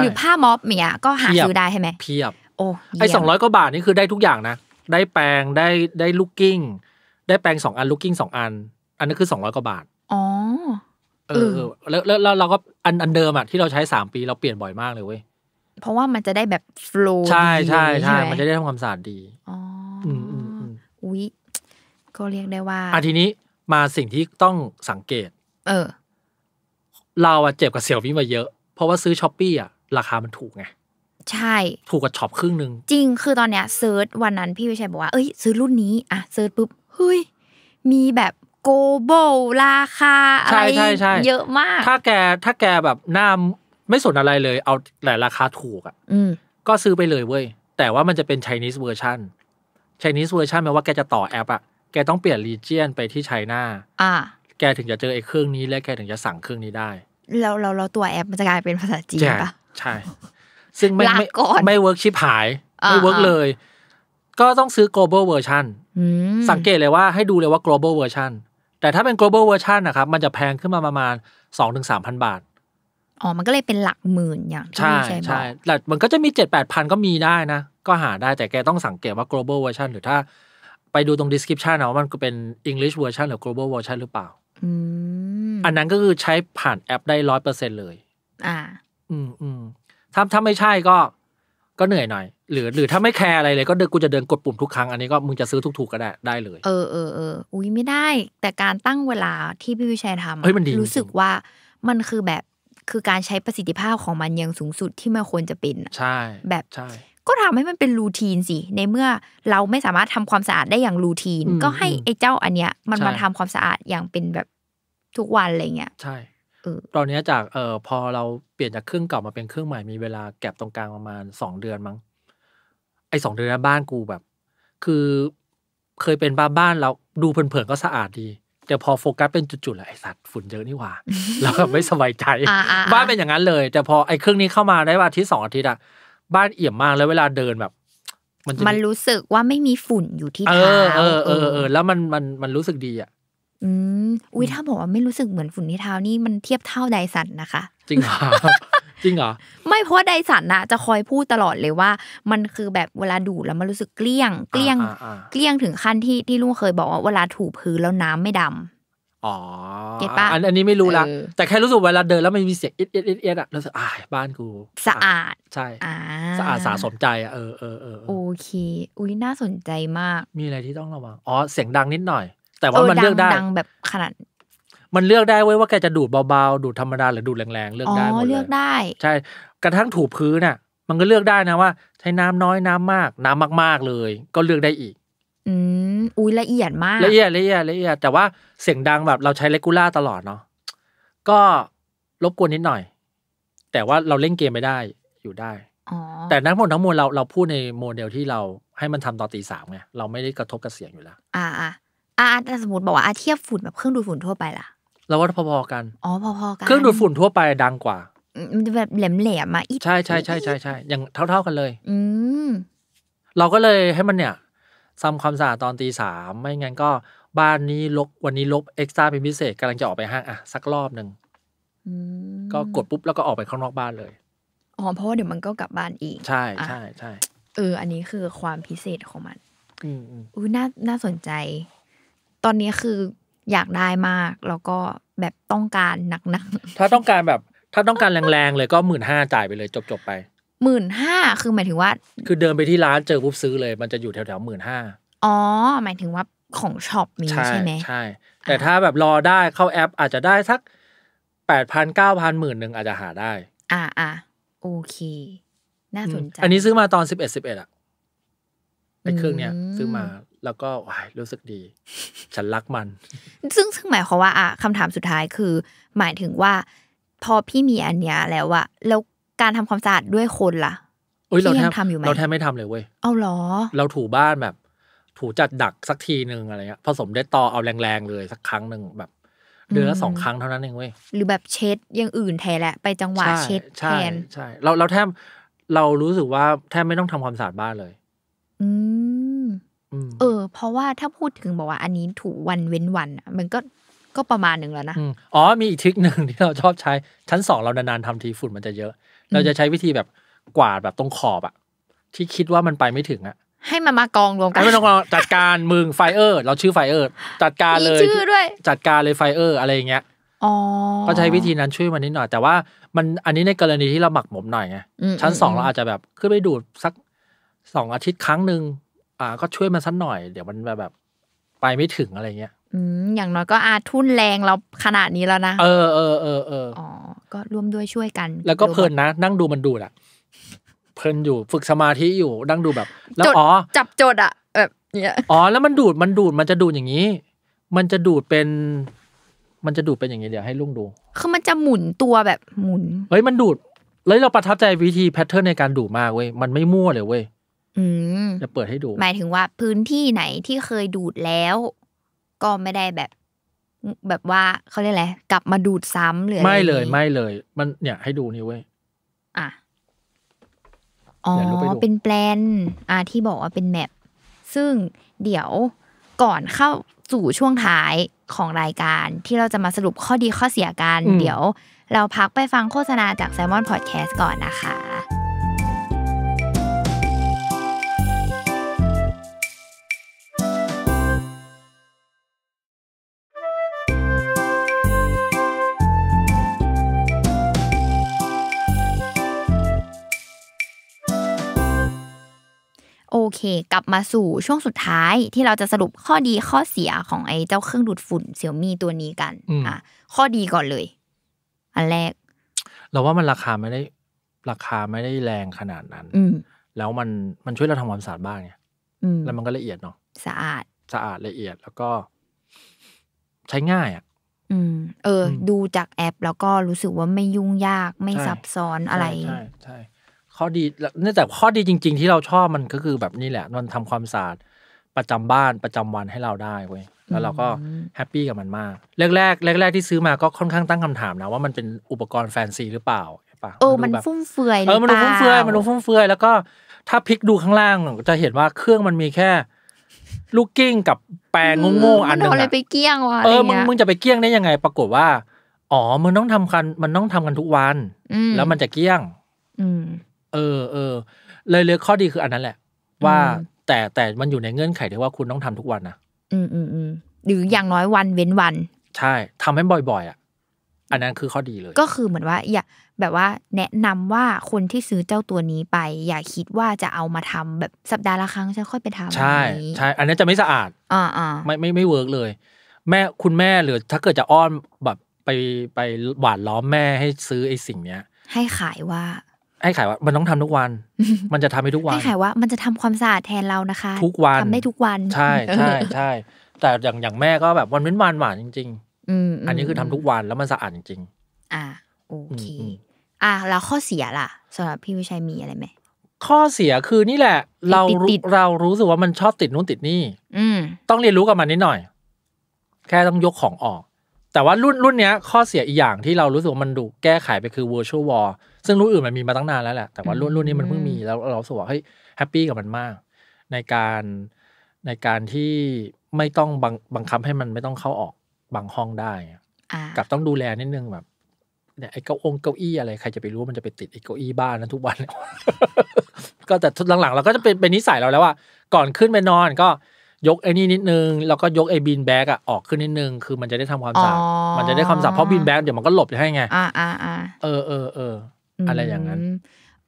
หรือผ้าม็อบเนียก็หาซื้อได้ใช่ไหม เพียบโอ้ไอสองร้อยกว่าบาทนี่คือได้ทุกอย่างนะได้แปรงได้ได้ลูกกิ้ง ได้แปรงสองอันลูกกิ้งสองอัน อันนี้คือสองร้อยกว่าบาท อ๋อเออแล้วแล้วเราก็อันอันเดิมอ่ะที่เราใช้สามปีเราเปลี่ยนบ่อยมากเลยเว้ยเพราะว่ามันจะได้แบบฟลูใช่ใช่ใช่มันจะได้ทำความสะอาดดีอ๋อก็เรียกได้ว่าอ่ะทีนี้มาสิ่งที่ต้องสังเกต เออ เราอะเจ็บกับเสี่ยวมี่มาเยอะเพราะว่าซื้อช้อปปี้อะราคามันถูกไง ใช่ ถูกกว่าช็อปครึ่งหนึ่ง จริงคือตอนเนี้ยเซิร์ชวันนั้น พี่วิชัยบอกว่า เอ้ยซื้อรุ่นนี้อ่ะเซิร์ชปุ๊บเฮ้ย มีแบบโกโบราคาอะไรเยอะมาก ถ้าแกถ้าแกแบบหน้าไม่สนอะไรเลยเอาแต่ราคาถูกอ่ะก็ซื้อไปเลยเว้ยแต่ว่ามันจะเป็นไชนีสเวอร์ชันไชนีสเวอร์ชันแปลว่าแกจะต่อแอปอ่ะแกต้องเปลี่ยนรีเจียนไปที่ไชน่าอ่า แกถึงจะเจอไอ้เครื่องนี้ และแกถึงจะสั่งเครื่องนี้ได้ แล้วเราเราตัวแอปมันจะกลายเป็นภาษาจีนปะใช่ ซึ่งไม่ไม่ไม่เวิร์กชิปหาย ไม่เวิร์กเลย ก็ต้องซื้อ global version สังเกตเลยว่าให้ดูเลยว่า global version แต่ถ้าเป็น global version นะครับ มันจะแพงขึ้นมาประมาณสองถึงสามพันบาท อ๋อ มันก็เลยเป็นหลักหมื่นอย่าง ใช่ใช่แต่มันก็จะมีเจ็ดแปดพันก็มีได้นะ ก็หาได้แต่แกต้องสังเกตว่า global version หรือถ้าไปดูตรง description นะว่ามันก็เป็น English version หรือ global version หรือเปล่า อันนั้นก็คือใช้ผ่านแอปได้ร้อยเปอร์เซ็นเลย อ่า อืม อืมถ้าถ้าไม่ใช่ก็ ก็เหนื่อยหน่อย หรือหรือถ้าไม่แคร์อะไรเลยก็เดินกูจะเดินกดปุ่มทุกครั้ง อันนี้ก็มึงจะซื้อถูกๆ ก็ได้ได้เลย เออ เออเอออุ้ยไม่ได้ แต่การตั้งเวลาที่พี่วิชัยทำเฮ้ยมันดีรู้สึกว่ามันคือแบบคือการใช้ประสิทธิภาพของมันยังสูงสุดที่มันควรจะเป็นใช่ แบบใช่ก็ทำให้มันเป็นรูทีนสิ ในเมื่อเราไม่สามารถทำความสะอาดได้อย่างรูทีน ก็ให้ไอ้เจ้าอันเนี้ยมันมาทำความสะอาดอย่างเป็นแบบทุกวันอะไรเงี้ยใช่ตอนนี้จากเออพอเราเปลี่ยนจากเครื่องเก่ามาเป็นเครื่องใหม่มีเวลาแก็บตรงกลางประมาณสองเดือนมั้งไอ้สองเดือนบ้านกูแบบ คือ เคยเป็นบ้านบ้านเราดูเผินๆ ก็สะอาดดีแต่พอโฟกัสเป็นจุดๆแลลวไอสัตว์ฝุ่นเยอะนี่หว่าเราก็ไม่สบายใจบ้านเป็นอย่างนั้นเลย แต่พอไอเครื่องนี้เข้ามาได้ว่าที่สองอาทิตย์อะบ้านเอี่ยมมากแล้วเวลาเดินแบบ มันมันรู้สึกว่าไม่มีฝุ่นอยู่ที่เท้า เออเออเออแล้วมันมันมันรู้สึกดีอ่ะอืมอุ้ยถ้าบอกว่าไม่รู้สึกเหมือนฝุ่นที่เท้านี่มันเทียบเท่าไดสันนะคะ จริงเหรอจริงเหรอไม่เพราะไดสันนะจะคอยพูดตลอดเลยว่า มันคือแบบเวลาดูแล้วมันรู้สึกเกลี้ยงเกลี้ยง เกลี้ยงถึงขั้นที่ที่ลุงเคยบอกว่าเวลาถูพื้นแล้วน้ำไม่ดำอ๋อ อันอันนี้ไม่รู้ละแต่แค่รู้สึกเวลาเดินแล้วมันมีเสียงเอ็ดเอ็ดเอ็ดเอ็ดอะรู้สึกอ่าบ้านกู สะอาด ใช่สะอาดสะสมใจอะเออ เออเออโอเค อุ้ยน่าสนใจมาก มีอะไรที่ต้องระวัง อ๋อ เสียงดังนิดหน่อย แต่ว่ามันเลือกได้ดังแบบขนาด มันเลือกได้เว้ยว่าแกจะดูดเบาๆ ดูดธรรมดาหรือดูดแรงๆ เลือกได้หมดเลยเลือกได้ ใช่ กระทั่งถูพื้นน่ะ มันก็เลือกได้นะว่า ใช้น้ำน้อยน้ำมาก น้ำมากๆเลย ก็เลือกได้อีกอืม อุ้ยละเอียดมากละเอียดละเอียด ละเอียด แต่ว่าเสียงดังแบบเราใช้เลกูล่าตลอดเนาะก็ รบกวนนิดหน่อย แต่ว่าเราเล่นเกมไม่ได้อยู่ได้แต่นั้นหมดทั้งมวลเราเราพูดในโมเดลที่เรา ให้มันทำตอนตีสามไง เราไม่ได้กระทบกับเสียงอยู่แล้ว อ่าอ่าอ่าสมมติ บอกว่าอาเทียบฝุ่นแบบเครื่องดูดฝุ่นทั่วไปล่ะเราว่าพอๆกันอ๋อพอๆกันเครื่องดูดฝุ่นทั่วไปดังกว่ามันแบบแหลมๆมาอีกใช่ใช่ใช่ใช่ใช่อย่างเท่าๆกันเลยอืมเราก็เลยให้มันเนี่ยทำความสะอาดตอนตีสามไม่งั้นก็บ้านนี้ลบวันนี้ลบเอ็กซ์ตร้าเป็นพิเศษกำลังจะออกไปห้าง อ่ะ สักรอบหนึ่งก็กดปุ๊บแล้วก็ออกไปข้างนอกบ้านเลยอ๋อเพราะว่าเดี๋ยวมันก็กลับบ้านอีก ใช่ใช่ใช่เอออันนี้คือความพิเศษของมันอืือน่าน่าสนใจ ตอนนี้คืออยากได้มาก แล้วก็แบบต้องการหนักๆ ถ้าต้องการแบบถ้าต้องการแรงๆเลยก็หมื่นห้าจ่ายไปเลยจบๆไปหมื่นห้าคือ หมายถึงว่า คือเดินไปที่ร้านเจอปุ๊บซื้อเลย มันจะอยู่แถวแถวหมื่นห้าอ๋อ หมายถึงว่าของช็อปนี้ใช่ไหมใช่แต่ถ้าแบบรอได้เข้าแอปอาจจะได้สักแปดพันเก้าพันหมื่นหนึ่งอาจจะหาได้ อ่าอ่าโอเค น่าสนใจอันนี้ซื้อมาตอนสิบเอ็ดสิบเอ็ดอะไอเครื่องเนี้ยซื้อมาแล้วก็รู้สึกดี ฉันรักมัน ซึ่งซึ่งหมายความว่าอะคำถามสุดท้ายคือ หมายถึงว่า พอพี่มีอันเนี้ยแล้วอะแล้วการทำความสะอาดด้วยคนล่ะเราแทบทำอยู่ไหมเราแทบไม่ทำเลยเว้ยเอาเหรอ เราถูบ้านแบบ ถูจัดดักสักทีหนึ่งอะไรเงี้ย ผสมได้ตอเอาแรงๆเลย สักครั้งหนึ่งแบบ เดือนละสองครั้งเท่านั้นเองเว้ย หรือแบบเช็ดยังอื่นแทนแหละ ไปจังหวะเช็ดแทนใช่ เราเราแทบเรารู้สึกว่าแทบไม่ต้องทำความสะอาดบ้านเลย อืมเออ เพราะว่าถ้าพูดถึงบอกว่าอันนี้ถูวันเว้นวันมันก็ก็ประมาณหนึ่งแล้วนะ อ๋อมีอีกทริคหนึ่งที่เราชอบใช้ชั้นสองเรานานๆทำทีฝุ่นมันจะเยอะเราจะใช้วิธีแบบกวาดแบบตรงขอบอะที่คิดว่ามันไปไม่ถึงอะให้มันมากองรวมกันไม่ต้องจัดการมึงไฟเออร์ เราชื่อไฟเออร์ จัดการเลยชื่อด้วยจัดการเลยไฟเออร์ อะไรเงี้ยก็ใช้วิธีนั้นช่วยมันนิดหน่อย แต่ว่ามันอันนี้ในกรณีที่เราหมักหมมหน่อยไงชั้นสองเราอาจจะแบบขึ้นไปดูดสักสองอาทิตย์ครั้งหนึ่งอ่า ก็ช่วยมันสักหน่อยเดี๋ยวมันแบบไปไม่ถึงอะไรเงี้ยอืมอย่างน้อยก็อาทุ่นแรงเราขนาดนี้แล้วนะเออเออเออเออก็ร่วมด้วยช่วยกัน แล้วก็เพลินนะ นั่งดูมันดูดอะเพลินอยู่ฝึกสมาธิอยู่นั่งดูแบบ แล้วอ๋อ จับโจดอะแบบเนี้ยอ๋อแล้วมันดูดมันดูดมันจะดูดอย่างนี้ มันจะดูดเป็น มันจะดูดเป็นอย่างนี้เดี๋ยวให้ลุงดูคือมันจะหมุนตัวแบบหมุนเฮ้ยมันดูดเลยเราประทับใจวิธีแพทเทิร์นในการดูดมากเว้ย มันไม่มั่วเลยเว้ยจะเปิดให้ดูหมายถึงว่าพื้นที่ไหนที่เคยดูดแล้ว ก็ไม่ได้แบบแบบว่าเขาเรียกอะไร กลับมาดูดซ้ำหรือไม่เลยไม่เลย มันเนี่ยให้ดูนี่เว้ยอ่ะอ๋อ เป็นแปลนอ่าที่บอกว่าเป็นแมป ซึ่งเดี๋ยวก่อนเข้าสู่ช่วงท้ายของรายการที่เราจะมาสรุปข้อดีข้อเสียกัน เดี๋ยวเราพักไปฟังโฆษณาจากไซมอนพอดแคสต์ก่อนนะคะโอเค กลับมาสู่ช่วงสุดท้ายที่เราจะสรุปข้อดีข้อเสียของไอ้เจ้าเครื่องดูดฝุ่นเสี่ยวมีตัวนี้กันอ่ะข้อดีก่อนเลย อันแรก เราว่ามันราคาไม่ได้ ราคาไม่ได้แรงขนาดนั้น อืแล้วมันมันช่วยเราทำความสะอาดบ้านไงแล้วมันก็ละเอียดเนาะสะอาดสะอาดละเอียด แล้วก็ ใช้ง่ายอ่ะเออ ดูจากแอปแล้วก็รู้สึกว่าไม่ยุ่งยากไม่ซับซ้อนอะไรใช่ใช่ข้อดีเนื่องจากข้อดีจริง ๆที่เราชอบมันก็คือแบบนี้แหละมันทำความสะอาดประจำบ้านประจำวันให้เราได้เว้ย แล้วเราก็แฮปปี้กับมันมากแรกแรกแรกแรกที่ซื้อมาก็ค่อนข้างตั้งคำถามนะ ว่ามันเป็นอุปกรณ์แฟนซีหรือเปล่าปะโอ้มันฟุ่มเฟือยเออ มันฟุ่มเฟือย มันฟุ่มเฟือยแล้วก็ถ้าพลิกดูข้างล่างจะเห็นว่าเครื่องมันมีแค่ลูกกิ้งกับแปลงโง่ๆอันนึงอะไปเกี้ยงวะเออมึงมึงจะไปเกี้ยงได้ยังไง ปรากฏว่าอ๋อมึงต้องทำกันมันต้องทำกันทุกวันแล้วมันจะเกี้ยง อืเออเออเลยเลยข้อดีคืออันนั้นแหละ ว่าแต่แต่มันอยู่ในเงื่อนไขที่ว่าคุณต้องทำทุกวันนะอืมอืมอืมหรืออย่างน้อยวันเว้นวัน ใช่ ทำให้บ่อย ๆ อ่ะอันนั้นคือข้อดีเลย ก็คือเหมือนว่าอย่าแบบว่าแนะนำว่าคนที่ซื้อเจ้าตัวนี้ไป อย่าคิดว่าจะเอามาทำแบบสัปดาห์ละครั้งฉันค่อยไปทำใช่ ใช่ อันนี้จะไม่สะอาดอ่าอ่าไม่ไม่ไม่เวิร์กเลย แม่คุณแม่หรือถ้าเกิดจะอ้อนแบบไปไปหวานล้อมแม่ให้ซื้อไอ้สิ่งเนี้ย ให้ขายว่าให้ขายว่ามันต้องทำทุกวัน มันจะทำให้ทุกวันให้ขายว่ามันจะทำความสะอาดแทนเรานะคะทุกวันทำได้ทุกวัน ใช่ใช่ใช่ แต่อย่างอย่างแม่ก็แบบวันเว้นวันหวานจริง ๆ อือันนี้คือทำทุกวันแล้วมันสะอาดจริง อ่าโอเค อ่าแล้วข้อเสียล่ะสำหรับพี่วิชัยมีอะไรไหม ข้อเสียคือนี่แหละ เราเรารู้สึกว่ามันชอบติดนู้นติดนี่อืต้องเรียนรู้กับมันนิดหน่อย แค่ต้องยกของออกแต่ว่ารุ่นรุ่นเนี้ยข้อเสียอีกอย่างที่เรารู้สึกมันดูแก้ไขไปคือ virtual wall ซึ่งรุ่นอื่นมันมีมาตั้งนานแล้วแหละแต่ว่ารุ่นรุ่นนี้มันเพิ่งมีแล้วเราสว่าเฮ้ยแฮปปี้กับมันมาก ในการในการที่ไม่ต้องบังบังคับให้มันไม่ต้องเข้าออกบางห้องได้กับต้องดูแลนิดนึงแบบเนี่ยไอ้เก้าองเก้าอี้อะไรใครจะไปรู้มันจะไปติดไอ้เก้าอี้บ้านนั้นทุกวันก็แต่หลังๆ เราก็จะเป็นเป็นนิสัยเราแล้วว่าก่อนขึ้นไปนอนก็ยกไอ้นี่นิดนึง แล้วก็ยกไอ้บินแบ็กอะออกขึ้นนิดนึงคือมันจะได้ทำความสะอาดมันจะได้ความสะอาดเพราะบินแบ็กเดี๋ยวมันก็หลบให้ไงอ่าอ่าอ่าเออเออเอออะไรอย่างนั้น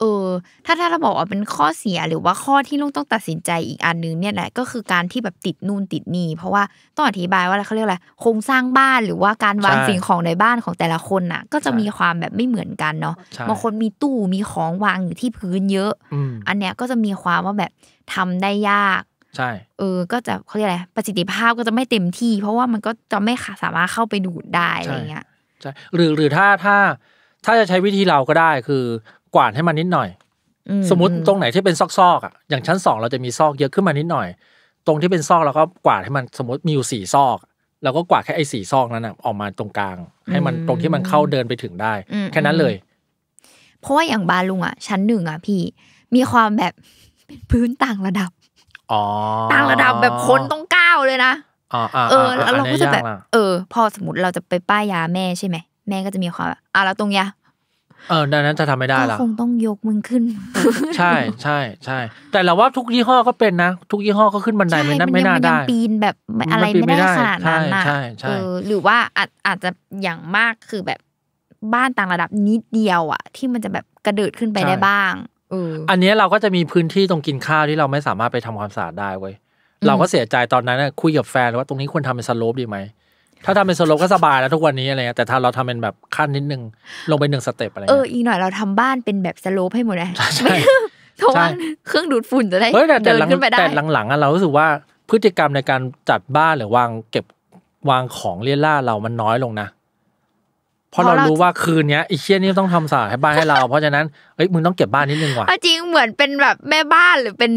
เออ ถ้าถ้าเราบอกว่าเป็นข้อเสียหรือว่าข้อที่ลุงต้องตัดสินใจอีกอันนึงเนี่ยแหละ ก็คือการที่แบบติดนู่นติดนี่เพราะว่าต้องอธิบายว่าอะไรเขาเรียกอะไรโครงสร้างบ้านหรือว่าการวางสิ่งของในบ้านของแต่ละคนน่ะ ก็จะมีความแบบไม่เหมือนกันเนาะบางคนมีตู้มีของวางอยู่ที่พื้นเยอะอันเนี้ยก็จะมีความว่าแบบทำได้ยากใช่ เออ ก็จะเขาเรียกอะไร ประสิทธิภาพก็จะไม่เต็มที่ เพราะว่ามันก็จะไม่สามารถเข้าไปดูดได้อะไรเงี้ยใช่ หรือ หรือถ้า ถ้า ถ้าจะใช้วิธีเราก็ได้ คือ กวาดให้มันนิดหน่อย สมมติตรงไหนที่เป็นซอกๆอ่ะ อย่างชั้นสองเราจะมีซอกเยอะขึ้นมานิดหน่อย ตรงที่เป็นซอกเราก็กวาดให้มัน สมมติมีอยู่สี่ซอก เราก็กวาดแค่ไอ้สี่ซอกนั้น่ะออกมาตรงกลาง ให้มันตรงที่มันเข้าเดินไปถึงได้ แค่นั้นเลย เพราะว่าอย่างบาลุงอ่ะ ชั้นหนึ่งอ่ะพี่ มีความแบบเป็นพื้นต่างระดับต่างระดับแบบคนต้องก้าวเลยนะเออแล้วเราก็จะแบบเออ พอสมมติเราจะไปป้ายยาแม่ใช่ไหมแม่ก็จะมีความอ่ะแล้วตรงยาเออดังนั้นจะทำไม่ได้ละคงต้องยกมึงขึ้น ใช่ใช่ใช่แต่เราว่าทุกยี่ห้อก็เป็นนะทุกยี่ห้อก็ขึ้นบันไดไม่น่ไม่น่าได้ปีนแบบอะไรไม่ได้ขนาดนั้นนะใช่หรือว่าอาจจะอย่างมากคือแบบบ้านต่างระดับนิดเดียว อ่ะ ที่มันจะแบบกระเดิดขึ้นไปได้บ้างอันนี้เราก็จะมีพื้นที่ตรงกินข้าวที่เราไม่สามารถไปทำความสะอาดได้เว้ยเราก็เสียใจตอนนั้นคุยกับแฟนว่าตรงนี้ควรทำเป็นสโลปดีไหม ถ้าทำเป็นสโลปก็สบายแล้วทุกวันนี้อะไรเงี้ยแต่ถ้าเราทำเป็นแบบขั้นนิดนึงลงไปหนึ่งสเต็ปอะไรเอออีกหน่อยเราทำบ้านเป็นแบบสโลปให้หมดเลย ใช่เพราะว่าเครื่องดูดฝุ่นจะได้เดินขึ้นไปได้ แต่หลังๆเรารู้สึกว่าพฤติกรรมในการจัดบ้านหรือวางเก็บวางของเลี่ยล่าเรามันน้อยลงนะเพราะเรารู้ว่าคืนเนี้ยไอ้เชี่ยนี่ต้องทำสาให้บ้านให้เราเพราะฉะนั้นเอ้ยมึงต้องเก็บบ้านนิดนึงว่ะ จริงเหมือนเป็นแบบแม่บ้านหรือเป็น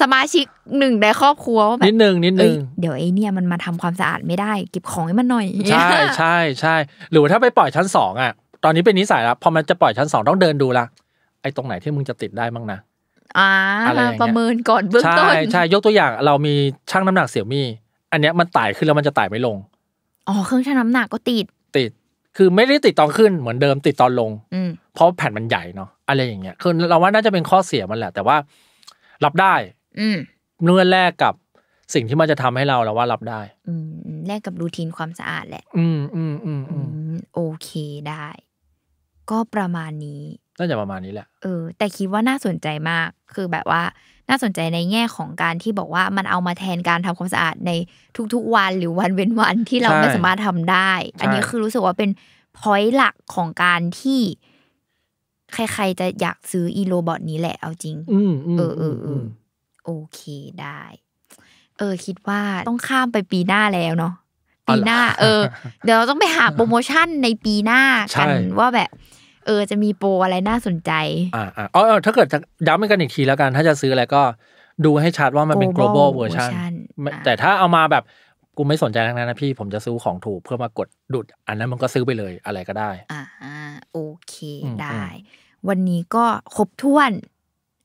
สมาชิกหนึ่งในครอบครัวแบบนิดนึงนิดนึงเดี๋ยวไอ้เนี่ยมันมาทำความสะอาดไม่ได้เก็บของให้มันหน่อย ใช่ใช่ใช่หรือถ้าไปปล่อยชั้นสองอ่ะ ตอนนี้เป็นนิสัยแล้วพอมันจะปล่อยชั้นสองต้องเดินดูละไอ้ตรงไหนที่มึงจะติดได้บ้างนะอ่าประเมินก่อนเบื้องต้นใช่ใช่ยกตัวอย่างเรามีช่างน้ำหนักเสี่ยมี่อันเนี้ยมันไต่ขึ้นแล้วมันจะไต่ไม่ลงอ๋อเครื่องชั่งน้ำหนักก็ติดคือไม่ได้ติดตอนขึ้นเหมือนเดิมติดตอนลงเพราะแผ่นมันใหญ่เนาะอะไรอย่างเงี้ยคือเราว่าน่าจะเป็นข้อเสียมันแหละ แต่ว่ารับได้ อืเนื้อแรกกับสิ่งที่มันจะทำให้เราเราว่ารับได้ อืแลกกับรูทีนความสะอาดแหละ อืมอืมอืมโอเคได้ ก็ประมาณนี้น่าจะประมาณนี้แหละ เออ แต่คิดว่าน่าสนใจมาก คือแบบว่า น่าสนใจในแง่ของการที่บอกว่ามันเอามาแทนการทำความสะอาดในทุกๆวันหรือวันเว้นวันที่เราไม่สามารถทำได้ อันนี้คือรู้สึกว่าเป็นพอยต์หลักของการที่ ใครๆจะอยากซื้ออีโรบอทนี้แหละเอาจริง อืมเออเออเออโอเคได้ เออ คิดว่าต้องข้ามไปปีหน้าแล้วเนาะ ปีหน้า เออ เดี๋ยวเราต้องไปหาโปรโมชั่นในปีหน้ากันว่าแบบเออจะมีโปรอะไรน่าสนใจ อ่าออ๋อถ้าเกิดจะย้ำกันอีกทีแล้วกัน ถ้าจะซื้ออะไรก็ดูให้ชัดว่ามันเป็น global version แต่ถ้าเอามาแบบ กูไม่สนใจทั้งนั้นนะพี่ ผมจะซื้อของถูกเพื่อมากดดุดอันนั้นมันก็ซื้อไปเลยอะไรก็ได้อ่าโอเคได้ วันนี้ก็ครบถ้วน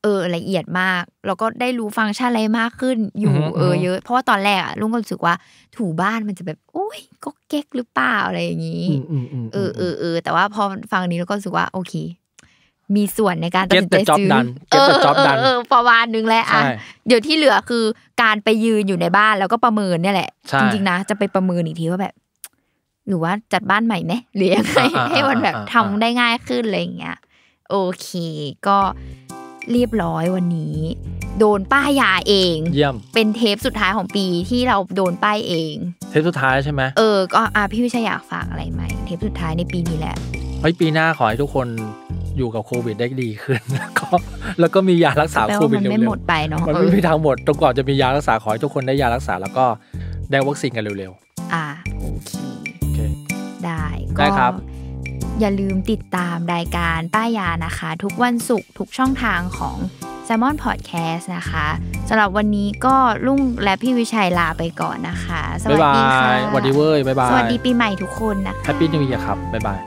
เออละเอียดมากแล้วก็ได้รู้ฟังก์ชันอะไรมากขึ้นอยู่ เออเยอะเพราะว่าตอนแรกอะลุงก็รู้สึกว่าถูบ้านมันจะแบบโอ้ยก็เก๊กหรือเปล่าอะไรอย่างนี้เออเออเออแต่ว่าพอฟังนี้ล้วก็รู้สึกว่า โอเค มีส่วนในการตัดสินใจซื้อเออเออประมาณนึงแหละอ่ะเดี๋ยวที่เหลือคือการไปยืนอยู่ในบ้านแล้วก็ประเมินเนี่ยแหละจริงๆนะจะไปประเมินอีกทีว่าแบบ หรือว่าจัดบ้านใหม่ไหมหรือยังไงให้มันแบบทำได้ง่ายขึ้นอะไรอย่างเงี้ยโอเค ก็เรียบร้อยวันนี้ โดนป้ายยาเอง เยี่ยมเป็นเทปสุดท้ายของปีที่เราโดนป้ายเอง เทปสุดท้ายใช่ไหมเออก็อ่ะพี่วิชยอยากฝากอะไรไหมเทปสุดท้ายในปีนี้แหละไอ้ปีหน้าขอให้ทุกคนอยู่กับโควิดได้ดีขึ้นแล้วก็แล้วก็มียารักษาโควิดเร็วๆมันไม่หมดไปเนาะมันไม่มีทางหมดจนกว่าจะมียารักษาขอให้ทุกคนได้ยารักษาแล้วก็ได้วัคซีนกันเร็ว ๆอ่าโอเค ได้ก็ได้ครับอย่าลืมติดตามรายการป้ายานะคะ ทุกวันศุกร์ทุกช่องทางของ s ซ m o n Podcast นะคะสำหรับวันนี้ก็ลุ่งและพี่วิชัยลาไปก่อนนะคะ สวัสดีค่ะสวัสดีเว้ยบ๊ายบายสวัสดีปีใหม่ทุกคนนะคะแฮปปี้นิวเอียร์ครับ บ๊ายบาย